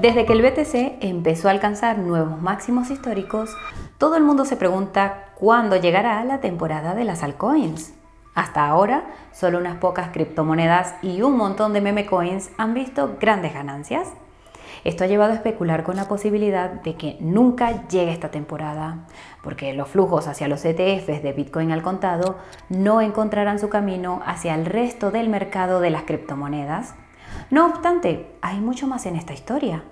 Desde que el BTC empezó a alcanzar nuevos máximos históricos, todo el mundo se pregunta cuándo llegará la temporada de las altcoins. Hasta ahora, solo unas pocas criptomonedas y un montón de meme coins han visto grandes ganancias. Esto ha llevado a especular con la posibilidad de que nunca llegue esta temporada, porque los flujos hacia los ETFs de Bitcoin al contado no encontrarán su camino hacia el resto del mercado de las criptomonedas, no obstante, hay mucho más en esta historia.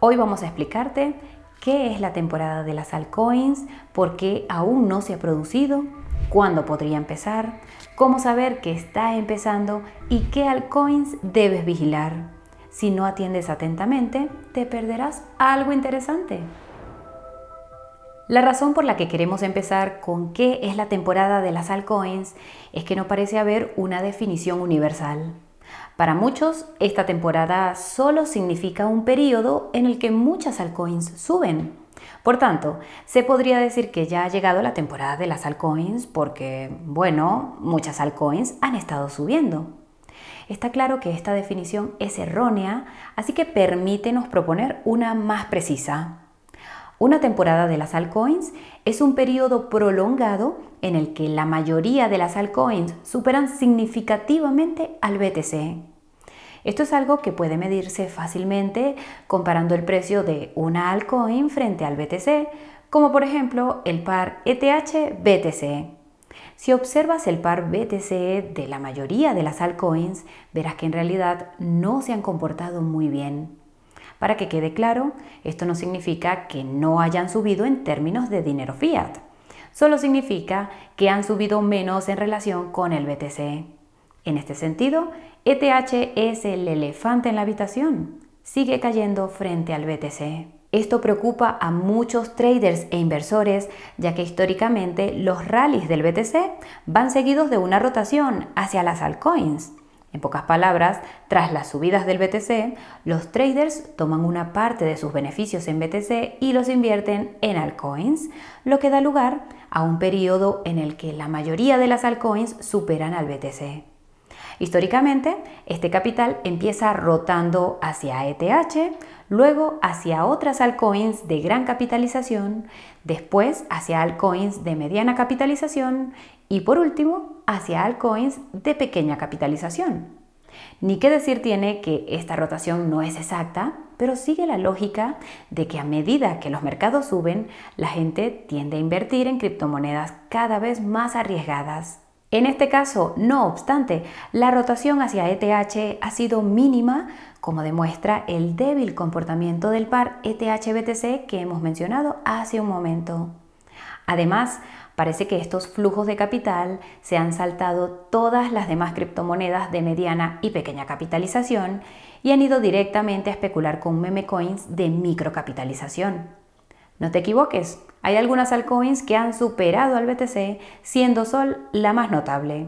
Hoy vamos a explicarte qué es la temporada de las altcoins, por qué aún no se ha producido, cuándo podría empezar, cómo saber que está empezando y qué altcoins debes vigilar. Si no atiendes atentamente, te perderás algo interesante. La razón por la que queremos empezar con qué es la temporada de las altcoins es que no parece haber una definición universal. Para muchos, esta temporada solo significa un periodo en el que muchas altcoins suben. Por tanto, se podría decir que ya ha llegado la temporada de las altcoins porque, bueno, muchas altcoins han estado subiendo. Está claro que esta definición es errónea, así que permítenos proponer una más precisa. Una temporada de las altcoins es un periodo prolongado en el que la mayoría de las altcoins superan significativamente al BTC. Esto es algo que puede medirse fácilmente comparando el precio de una altcoin frente al BTC, como por ejemplo el par ETH-BTC. Si observas el par BTC de la mayoría de las altcoins, verás que en realidad no se han comportado muy bien. Para que quede claro, esto no significa que no hayan subido en términos de dinero fiat, solo significa que han subido menos en relación con el BTC. En este sentido, ETH es el elefante en la habitación, sigue cayendo frente al BTC. Esto preocupa a muchos traders e inversores, ya que históricamente los rallies del BTC van seguidos de una rotación hacia las altcoins. En pocas palabras, tras las subidas del BTC, los traders toman una parte de sus beneficios en BTC y los invierten en altcoins, lo que da lugar a un periodo en el que la mayoría de las altcoins superan al BTC. Históricamente, este capital empieza rotando hacia ETH, luego hacia otras altcoins de gran capitalización, después hacia altcoins de mediana capitalización y por último, hacia altcoins de pequeña capitalización. Ni qué decir tiene que esta rotación no es exacta, pero sigue la lógica de que a medida que los mercados suben, la gente tiende a invertir en criptomonedas cada vez más arriesgadas. En este caso, no obstante, la rotación hacia ETH ha sido mínima, como demuestra el débil comportamiento del par ETH-BTC que hemos mencionado hace un momento. Además, Parece que estos flujos de capital se han saltado todas las demás criptomonedas de mediana y pequeña capitalización y han ido directamente a especular con meme coins de microcapitalización. No te equivoques, hay algunas altcoins que han superado al BTC, siendo Sol la más notable.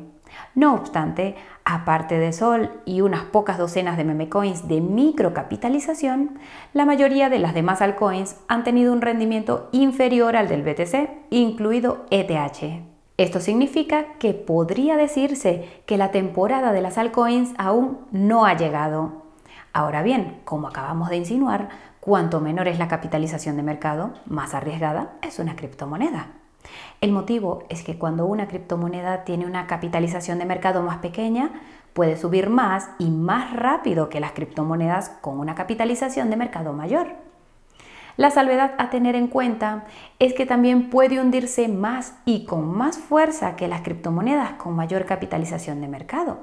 No obstante, aparte de Sol y unas pocas docenas de memecoins de microcapitalización, la mayoría de las demás altcoins han tenido un rendimiento inferior al del BTC, incluido ETH. Esto significa que podría decirse que la temporada de las altcoins aún no ha llegado. Ahora bien, como acabamos de insinuar, cuanto menor es la capitalización de mercado, más arriesgada es una criptomoneda. El motivo es que cuando una criptomoneda tiene una capitalización de mercado más pequeña, puede subir más y más rápido que las criptomonedas con una capitalización de mercado mayor. La salvedad a tener en cuenta es que también puede hundirse más y con más fuerza que las criptomonedas con mayor capitalización de mercado.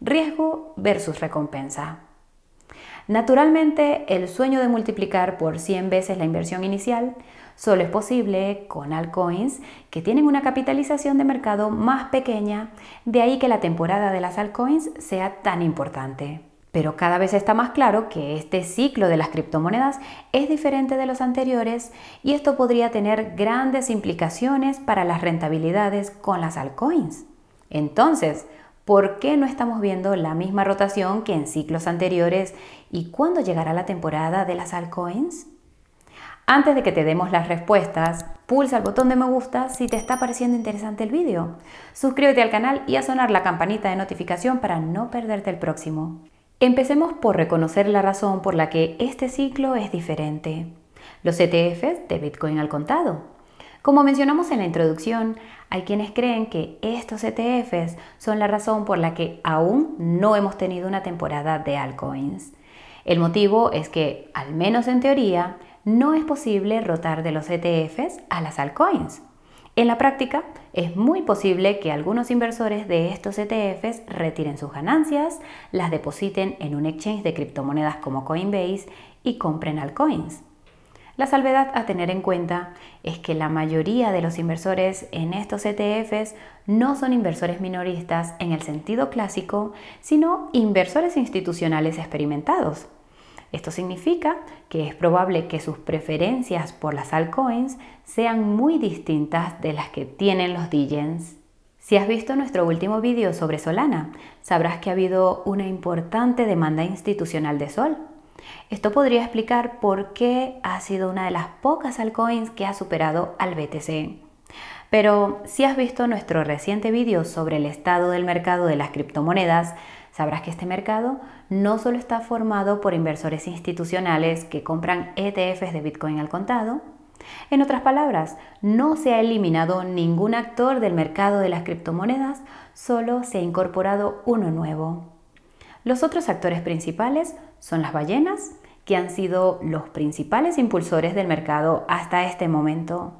Riesgo versus recompensa. Naturalmente, el sueño de multiplicar por 100 veces la inversión inicial Solo es posible con altcoins que tienen una capitalización de mercado más pequeña, de ahí que la temporada de las altcoins sea tan importante. Pero cada vez está más claro que este ciclo de las criptomonedas es diferente de los anteriores y esto podría tener grandes implicaciones para las rentabilidades con las altcoins. Entonces, ¿por qué no estamos viendo la misma rotación que en ciclos anteriores y cuándo llegará la temporada de las altcoins? Antes de que te demos las respuestas, pulsa el botón de me gusta si te está pareciendo interesante el vídeo. Suscríbete al canal y a sonar la campanita de notificación para no perderte el próximo. Empecemos por reconocer la razón por la que este ciclo es diferente. Los ETFs de Bitcoin al contado. Como mencionamos en la introducción, hay quienes creen que estos ETFs son la razón por la que aún no hemos tenido una temporada de altcoins. El motivo es que, al menos en teoría, no es posible rotar de los ETFs a las altcoins. En la práctica, es muy posible que algunos inversores de estos ETFs retiren sus ganancias, las depositen en un exchange de criptomonedas como Coinbase y compren altcoins. La salvedad a tener en cuenta es que la mayoría de los inversores en estos ETFs no son inversores minoristas en el sentido clásico, sino inversores institucionales experimentados. Esto significa que es probable que sus preferencias por las altcoins sean muy distintas de las que tienen los DJs. Si has visto nuestro último vídeo sobre Solana, sabrás que ha habido una importante demanda institucional de Sol. Esto podría explicar por qué ha sido una de las pocas altcoins que ha superado al BTC. Pero si has visto nuestro reciente vídeo sobre el estado del mercado de las criptomonedas, Sabrás que este mercado no solo está formado por inversores institucionales que compran ETFs de Bitcoin al contado, en otras palabras, no se ha eliminado ningún actor del mercado de las criptomonedas, solo se ha incorporado uno nuevo. Los otros actores principales son las ballenas, que han sido los principales impulsores del mercado hasta este momento.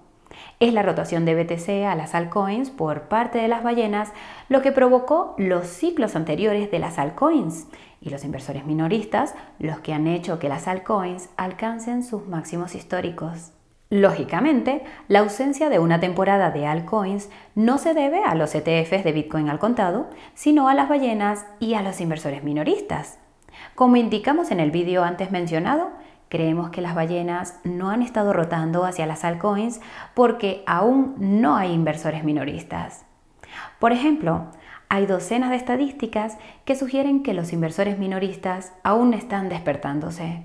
Es la rotación de BTC a las altcoins por parte de las ballenas lo que provocó los ciclos anteriores de las altcoins y los inversores minoristas los que han hecho que las altcoins alcancen sus máximos históricos. Lógicamente, la ausencia de una temporada de altcoins no se debe a los ETFs de Bitcoin al contado, sino a las ballenas y a los inversores minoristas. Como indicamos en el vídeo antes mencionado, Creemos que las ballenas no han estado rotando hacia las altcoins porque aún no hay inversores minoristas. Por ejemplo, hay docenas de estadísticas que sugieren que los inversores minoristas aún están despertándose.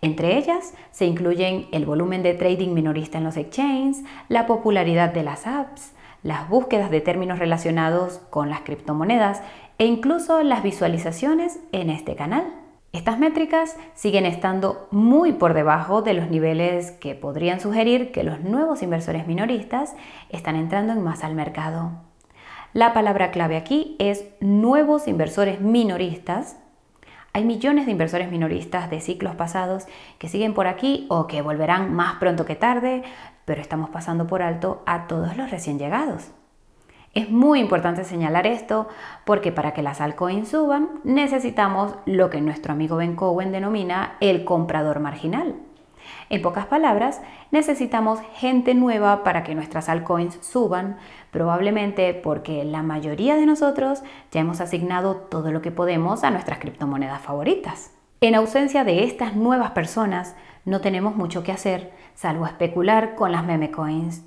Entre ellas se incluyen el volumen de trading minorista en los exchanges, la popularidad de las apps, las búsquedas de términos relacionados con las criptomonedas e incluso las visualizaciones en este canal. Estas métricas siguen estando muy por debajo de los niveles que podrían sugerir que los nuevos inversores minoristas están entrando en más al mercado. La palabra clave aquí es nuevos inversores minoristas. Hay millones de inversores minoristas de ciclos pasados que siguen por aquí o que volverán más pronto que tarde, pero estamos pasando por alto a todos los recién llegados. Es muy importante señalar esto porque para que las altcoins suban necesitamos lo que nuestro amigo Ben Cowen denomina el comprador marginal. En pocas palabras, necesitamos gente nueva para que nuestras altcoins suban, probablemente porque la mayoría de nosotros ya hemos asignado todo lo que podemos a nuestras criptomonedas favoritas. En ausencia de estas nuevas personas, no tenemos mucho que hacer, salvo especular con las meme coins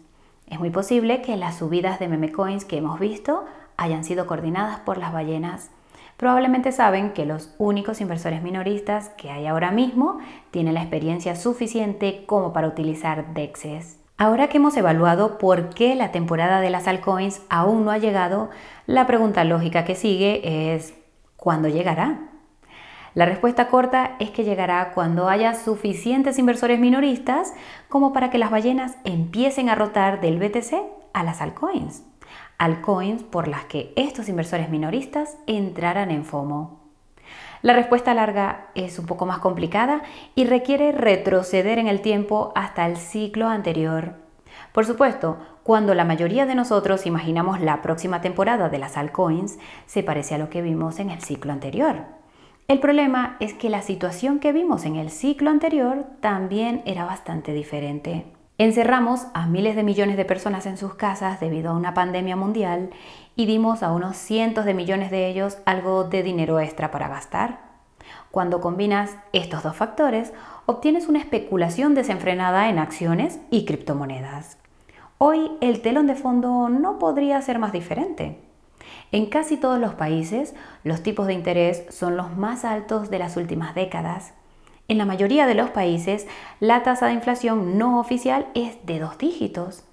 es muy posible que las subidas de meme coins que hemos visto hayan sido coordinadas por las ballenas. Probablemente saben que los únicos inversores minoristas que hay ahora mismo tienen la experiencia suficiente como para utilizar dexes. Ahora que hemos evaluado por qué la temporada de las altcoins aún no ha llegado, la pregunta lógica que sigue es ¿cuándo llegará? La respuesta corta es que llegará cuando haya suficientes inversores minoristas como para que las ballenas empiecen a rotar del BTC a las altcoins. Altcoins por las que estos inversores minoristas entrarán en FOMO. La respuesta larga es un poco más complicada y requiere retroceder en el tiempo hasta el ciclo anterior. Por supuesto, cuando la mayoría de nosotros imaginamos la próxima temporada de las altcoins, se parece a lo que vimos en el ciclo anterior. El problema es que la situación que vimos en el ciclo anterior también era bastante diferente. Encerramos a miles de millones de personas en sus casas debido a una pandemia mundial y dimos a unos cientos de millones de ellos algo de dinero extra para gastar. Cuando combinas estos dos factores, obtienes una especulación desenfrenada en acciones y criptomonedas. Hoy el telón de fondo no podría ser más diferente. En casi todos los países, los tipos de interés son los más altos de las últimas décadas. En la mayoría de los países, la tasa de inflación no oficial es de dos dígitos.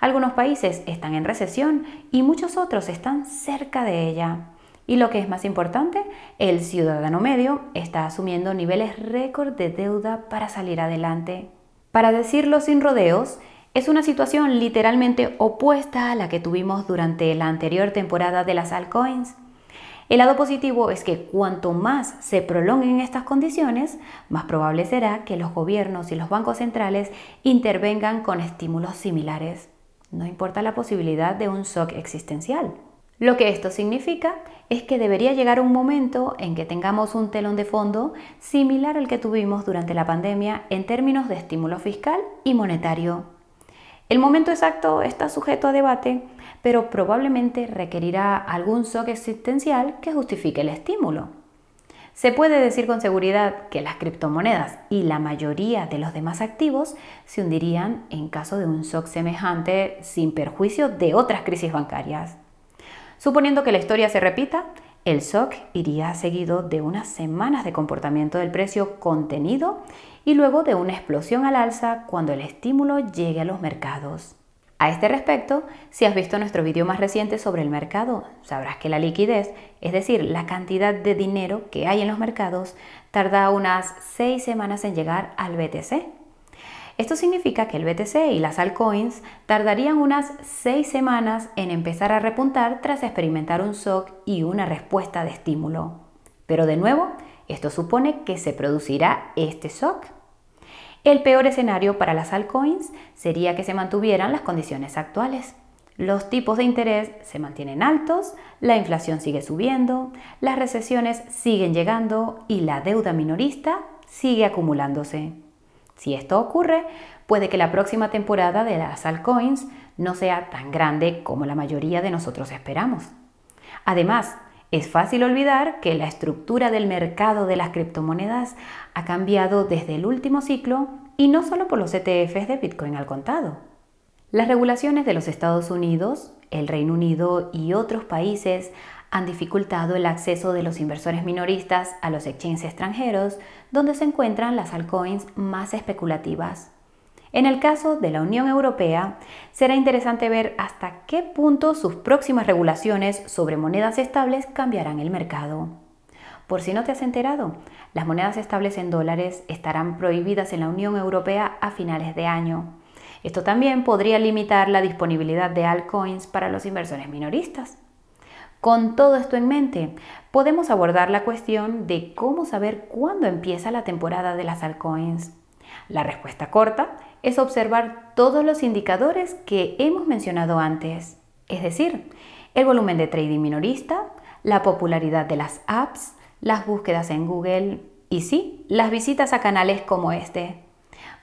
Algunos países están en recesión y muchos otros están cerca de ella. Y lo que es más importante, el ciudadano medio está asumiendo niveles récord de deuda para salir adelante. Para decirlo sin rodeos, es una situación literalmente opuesta a la que tuvimos durante la anterior temporada de las altcoins. El lado positivo es que cuanto más se prolonguen estas condiciones, más probable será que los gobiernos y los bancos centrales intervengan con estímulos similares. No importa la posibilidad de un shock existencial. Lo que esto significa es que debería llegar un momento en que tengamos un telón de fondo similar al que tuvimos durante la pandemia en términos de estímulo fiscal y monetario. El momento exacto está sujeto a debate, pero probablemente requerirá algún shock existencial que justifique el estímulo. Se puede decir con seguridad que las criptomonedas y la mayoría de los demás activos se hundirían en caso de un shock semejante sin perjuicio de otras crisis bancarias. Suponiendo que la historia se repita, el shock iría seguido de unas semanas de comportamiento del precio contenido y luego de una explosión al alza cuando el estímulo llegue a los mercados. A este respecto, si has visto nuestro vídeo más reciente sobre el mercado, sabrás que la liquidez, es decir, la cantidad de dinero que hay en los mercados, tarda unas 6 semanas en llegar al BTC, esto significa que el BTC y las altcoins tardarían unas 6 semanas en empezar a repuntar tras experimentar un shock y una respuesta de estímulo. Pero de nuevo, esto supone que se producirá este shock. El peor escenario para las altcoins sería que se mantuvieran las condiciones actuales. Los tipos de interés se mantienen altos, la inflación sigue subiendo, las recesiones siguen llegando y la deuda minorista sigue acumulándose. Si esto ocurre, puede que la próxima temporada de las altcoins no sea tan grande como la mayoría de nosotros esperamos. Además, es fácil olvidar que la estructura del mercado de las criptomonedas ha cambiado desde el último ciclo y no solo por los ETFs de Bitcoin al contado. Las regulaciones de los Estados Unidos, el Reino Unido y otros países han dificultado el acceso de los inversores minoristas a los exchanges extranjeros, donde se encuentran las altcoins más especulativas. En el caso de la Unión Europea, será interesante ver hasta qué punto sus próximas regulaciones sobre monedas estables cambiarán el mercado. Por si no te has enterado, las monedas estables en dólares estarán prohibidas en la Unión Europea a finales de año. Esto también podría limitar la disponibilidad de altcoins para los inversores minoristas. Con todo esto en mente, podemos abordar la cuestión de cómo saber cuándo empieza la temporada de las altcoins. La respuesta corta es observar todos los indicadores que hemos mencionado antes, es decir, el volumen de trading minorista, la popularidad de las apps, las búsquedas en Google y sí, las visitas a canales como este.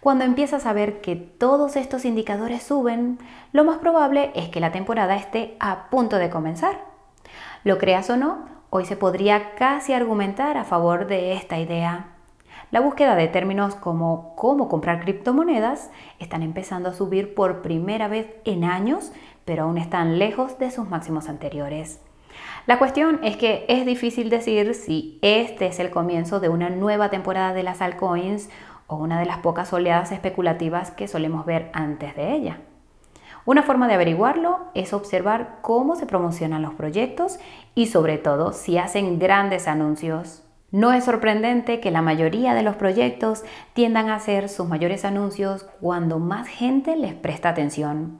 Cuando empiezas a ver que todos estos indicadores suben, lo más probable es que la temporada esté a punto de comenzar lo creas o no, hoy se podría casi argumentar a favor de esta idea. La búsqueda de términos como cómo comprar criptomonedas están empezando a subir por primera vez en años, pero aún están lejos de sus máximos anteriores. La cuestión es que es difícil decir si este es el comienzo de una nueva temporada de las altcoins o una de las pocas oleadas especulativas que solemos ver antes de ella. Una forma de averiguarlo es observar cómo se promocionan los proyectos y sobre todo si hacen grandes anuncios. No es sorprendente que la mayoría de los proyectos tiendan a hacer sus mayores anuncios cuando más gente les presta atención.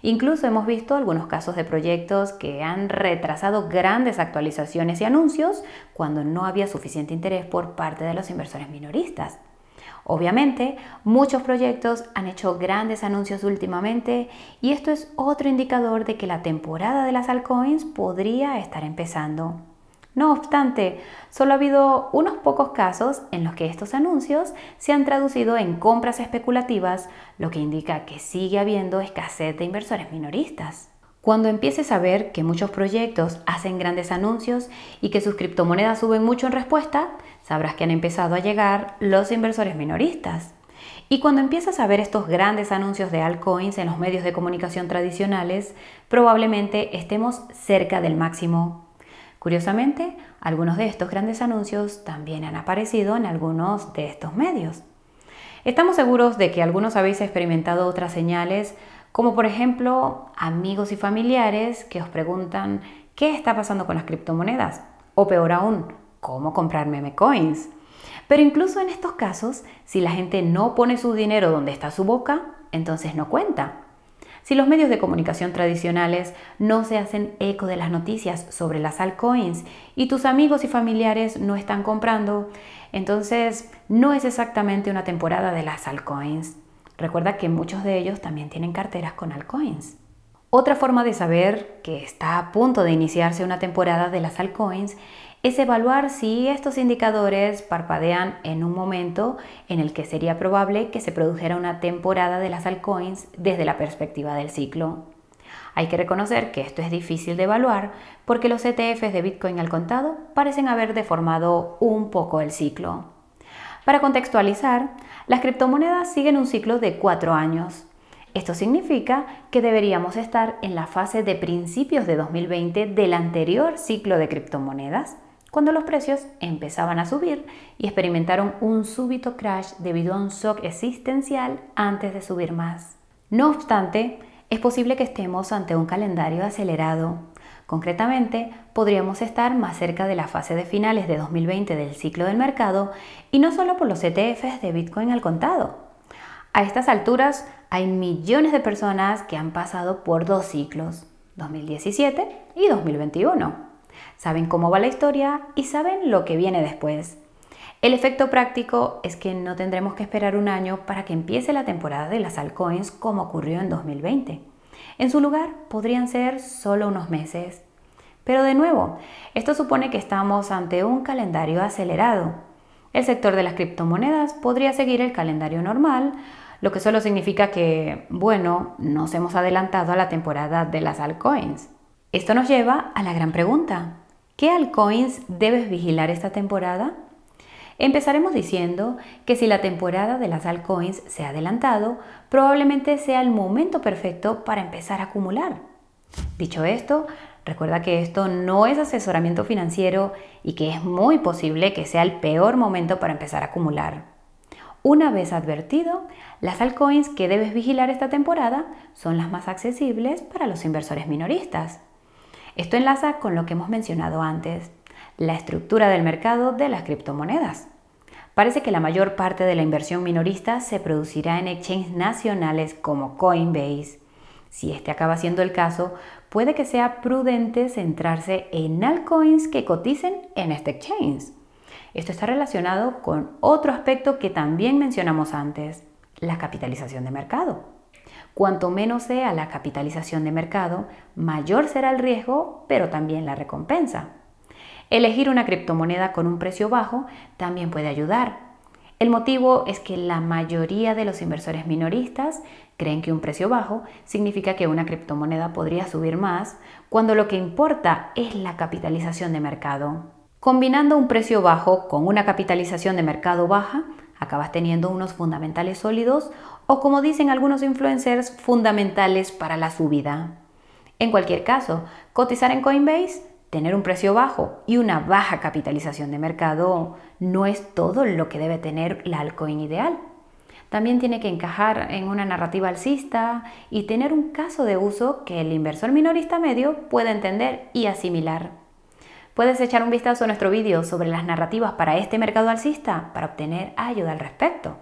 Incluso hemos visto algunos casos de proyectos que han retrasado grandes actualizaciones y anuncios cuando no había suficiente interés por parte de los inversores minoristas. Obviamente, muchos proyectos han hecho grandes anuncios últimamente y esto es otro indicador de que la temporada de las altcoins podría estar empezando. No obstante, solo ha habido unos pocos casos en los que estos anuncios se han traducido en compras especulativas, lo que indica que sigue habiendo escasez de inversores minoristas. Cuando empieces a ver que muchos proyectos hacen grandes anuncios y que sus criptomonedas suben mucho en respuesta, sabrás que han empezado a llegar los inversores minoristas. Y cuando empiezas a ver estos grandes anuncios de altcoins en los medios de comunicación tradicionales, probablemente estemos cerca del máximo. Curiosamente, algunos de estos grandes anuncios también han aparecido en algunos de estos medios. Estamos seguros de que algunos habéis experimentado otras señales como por ejemplo amigos y familiares que os preguntan qué está pasando con las criptomonedas o peor aún, cómo comprar meme coins. Pero incluso en estos casos, si la gente no pone su dinero donde está su boca, entonces no cuenta. Si los medios de comunicación tradicionales no se hacen eco de las noticias sobre las altcoins y tus amigos y familiares no están comprando, entonces no es exactamente una temporada de las altcoins. Recuerda que muchos de ellos también tienen carteras con altcoins. Otra forma de saber que está a punto de iniciarse una temporada de las altcoins es evaluar si estos indicadores parpadean en un momento en el que sería probable que se produjera una temporada de las altcoins desde la perspectiva del ciclo. Hay que reconocer que esto es difícil de evaluar porque los ETFs de Bitcoin al contado parecen haber deformado un poco el ciclo. Para contextualizar, las criptomonedas siguen un ciclo de cuatro años. Esto significa que deberíamos estar en la fase de principios de 2020 del anterior ciclo de criptomonedas, cuando los precios empezaban a subir y experimentaron un súbito crash debido a un shock existencial antes de subir más. No obstante, es posible que estemos ante un calendario acelerado, Concretamente, podríamos estar más cerca de la fase de finales de 2020 del ciclo del mercado y no solo por los ETFs de Bitcoin al contado. A estas alturas hay millones de personas que han pasado por dos ciclos, 2017 y 2021. Saben cómo va la historia y saben lo que viene después. El efecto práctico es que no tendremos que esperar un año para que empiece la temporada de las altcoins como ocurrió en 2020. En su lugar, podrían ser solo unos meses pero de nuevo, esto supone que estamos ante un calendario acelerado. El sector de las criptomonedas podría seguir el calendario normal, lo que solo significa que, bueno, nos hemos adelantado a la temporada de las altcoins. Esto nos lleva a la gran pregunta. ¿Qué altcoins debes vigilar esta temporada? Empezaremos diciendo que si la temporada de las altcoins se ha adelantado, probablemente sea el momento perfecto para empezar a acumular. Dicho esto, Recuerda que esto no es asesoramiento financiero y que es muy posible que sea el peor momento para empezar a acumular. Una vez advertido, las altcoins que debes vigilar esta temporada son las más accesibles para los inversores minoristas. Esto enlaza con lo que hemos mencionado antes, la estructura del mercado de las criptomonedas. Parece que la mayor parte de la inversión minorista se producirá en exchanges nacionales como Coinbase, si este acaba siendo el caso, puede que sea prudente centrarse en altcoins que coticen en este exchange. Esto está relacionado con otro aspecto que también mencionamos antes, la capitalización de mercado. Cuanto menos sea la capitalización de mercado, mayor será el riesgo, pero también la recompensa. Elegir una criptomoneda con un precio bajo también puede ayudar, el motivo es que la mayoría de los inversores minoristas Creen que un precio bajo significa que una criptomoneda podría subir más, cuando lo que importa es la capitalización de mercado. Combinando un precio bajo con una capitalización de mercado baja, acabas teniendo unos fundamentales sólidos o como dicen algunos influencers, fundamentales para la subida. En cualquier caso, cotizar en Coinbase, tener un precio bajo y una baja capitalización de mercado no es todo lo que debe tener la altcoin ideal. También tiene que encajar en una narrativa alcista y tener un caso de uso que el inversor minorista medio pueda entender y asimilar. Puedes echar un vistazo a nuestro vídeo sobre las narrativas para este mercado alcista para obtener ayuda al respecto.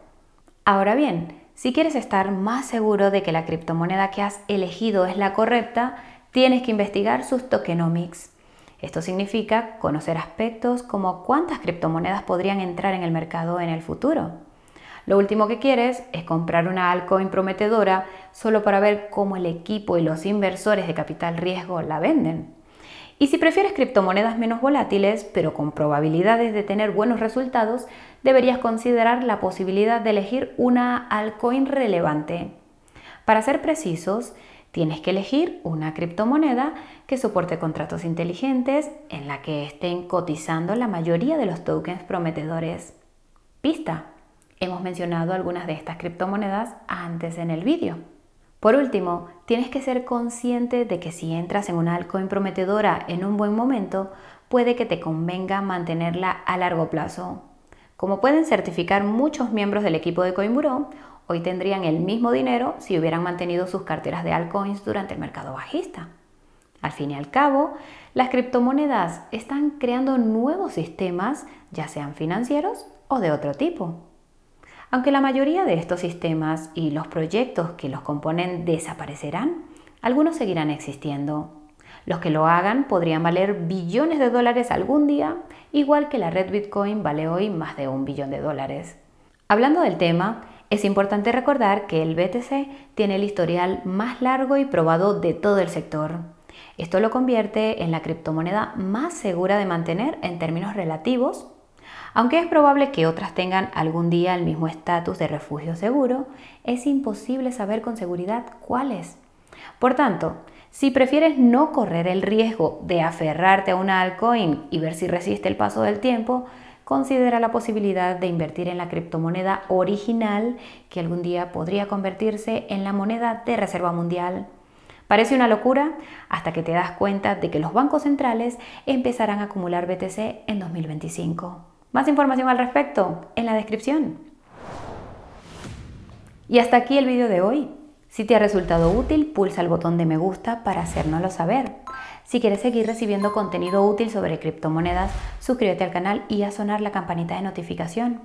Ahora bien, si quieres estar más seguro de que la criptomoneda que has elegido es la correcta, tienes que investigar sus tokenomics. Esto significa conocer aspectos como cuántas criptomonedas podrían entrar en el mercado en el futuro. Lo último que quieres es comprar una altcoin prometedora solo para ver cómo el equipo y los inversores de capital riesgo la venden. Y si prefieres criptomonedas menos volátiles, pero con probabilidades de tener buenos resultados, deberías considerar la posibilidad de elegir una altcoin relevante. Para ser precisos, tienes que elegir una criptomoneda que soporte contratos inteligentes en la que estén cotizando la mayoría de los tokens prometedores. Pista. Hemos mencionado algunas de estas criptomonedas antes en el vídeo. Por último, tienes que ser consciente de que si entras en una altcoin prometedora en un buen momento, puede que te convenga mantenerla a largo plazo. Como pueden certificar muchos miembros del equipo de Coinburó, hoy tendrían el mismo dinero si hubieran mantenido sus carteras de altcoins durante el mercado bajista. Al fin y al cabo, las criptomonedas están creando nuevos sistemas, ya sean financieros o de otro tipo. Aunque la mayoría de estos sistemas y los proyectos que los componen desaparecerán, algunos seguirán existiendo. Los que lo hagan podrían valer billones de dólares algún día, igual que la red Bitcoin vale hoy más de un billón de dólares. Hablando del tema, es importante recordar que el BTC tiene el historial más largo y probado de todo el sector. Esto lo convierte en la criptomoneda más segura de mantener en términos relativos aunque es probable que otras tengan algún día el mismo estatus de refugio seguro, es imposible saber con seguridad cuál es. Por tanto, si prefieres no correr el riesgo de aferrarte a una altcoin y ver si resiste el paso del tiempo, considera la posibilidad de invertir en la criptomoneda original que algún día podría convertirse en la moneda de reserva mundial. Parece una locura hasta que te das cuenta de que los bancos centrales empezarán a acumular BTC en 2025. Más información al respecto en la descripción. Y hasta aquí el video de hoy. Si te ha resultado útil, pulsa el botón de me gusta para hacérnoslo saber. Si quieres seguir recibiendo contenido útil sobre criptomonedas, suscríbete al canal y a sonar la campanita de notificación.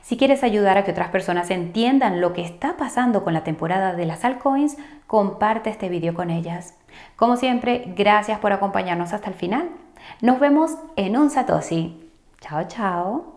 Si quieres ayudar a que otras personas entiendan lo que está pasando con la temporada de las altcoins, comparte este video con ellas. Como siempre, gracias por acompañarnos hasta el final. Nos vemos en un Satoshi. Chao, chao.